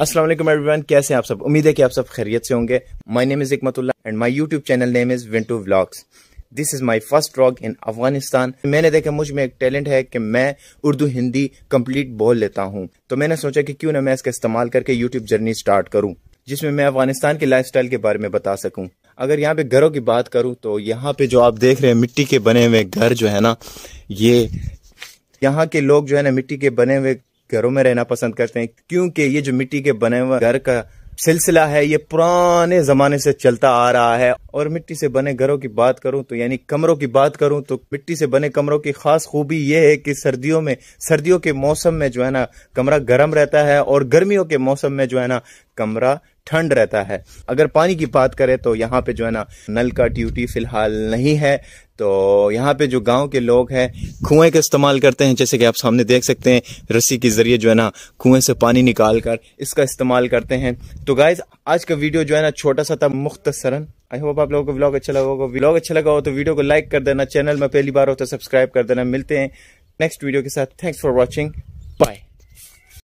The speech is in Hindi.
अस्सलाम वालेकुम एवरीवन कैसे हैं आप सब उम्मीद है कि आप सब खैरियत से होंगे my name is Ikmatullah and my YouTube channel name is Vintu vlogs this is my first vlog in Afghanistan मैंने देखा मुझ में एक टैलेंट है कि मैं उर्दू हिंदी कंप्लीट बोल लेता हूँ तो मैंने सोचा कि क्यों ना मैं इसका इस्तेमाल करके यूट्यूब जर्नी स्टार्ट करूँ जिसमें मैं अफगानिस्तान के लाइफस्टाइल के बारे में बता सकूं अगर यहाँ पे घरों की बात करूँ तो यहाँ पे जो आप देख रहे हैं मिट्टी के बने हुए घर जो है ना ये यहाँ के लोग जो है ना मिट्टी के बने हुए घरों में रहना पसंद करते हैं क्योंकि ये जो मिट्टी के बने हुए घर का सिलसिला है ये पुराने जमाने से चलता आ रहा है और मिट्टी से बने घरों की बात करूं तो यानी कमरों की बात करूं तो मिट्टी से बने कमरों की खास खूबी ये है कि सर्दियों में सर्दियों के मौसम में जो है ना कमरा गर्म रहता है और गर्मियों के मौसम में जो है ना कमरा ठंड रहता है अगर पानी की बात करें तो यहाँ पे जो है ना नल का ड्यूटी फिलहाल नहीं है तो यहाँ पे जो गांव के लोग हैं कुएं का इस्तेमाल करते हैं जैसे कि आप सामने देख सकते हैं रस्सी के ज़रिए जो है ना कुएं से पानी निकाल कर इसका इस्तेमाल करते हैं तो गाइज आज का वीडियो जो है ना छोटा सा था मुख्तसरन आई होप आप लोगों को ब्लॉग अच्छा लगा होगा ब्लॉग अच्छा लगा हो तो वीडियो को लाइक कर देना चैनल में पहली बार हो तो सब्सक्राइब कर देना मिलते हैं नेक्स्ट वीडियो के साथ थैंक्स फॉर वॉचिंग बाय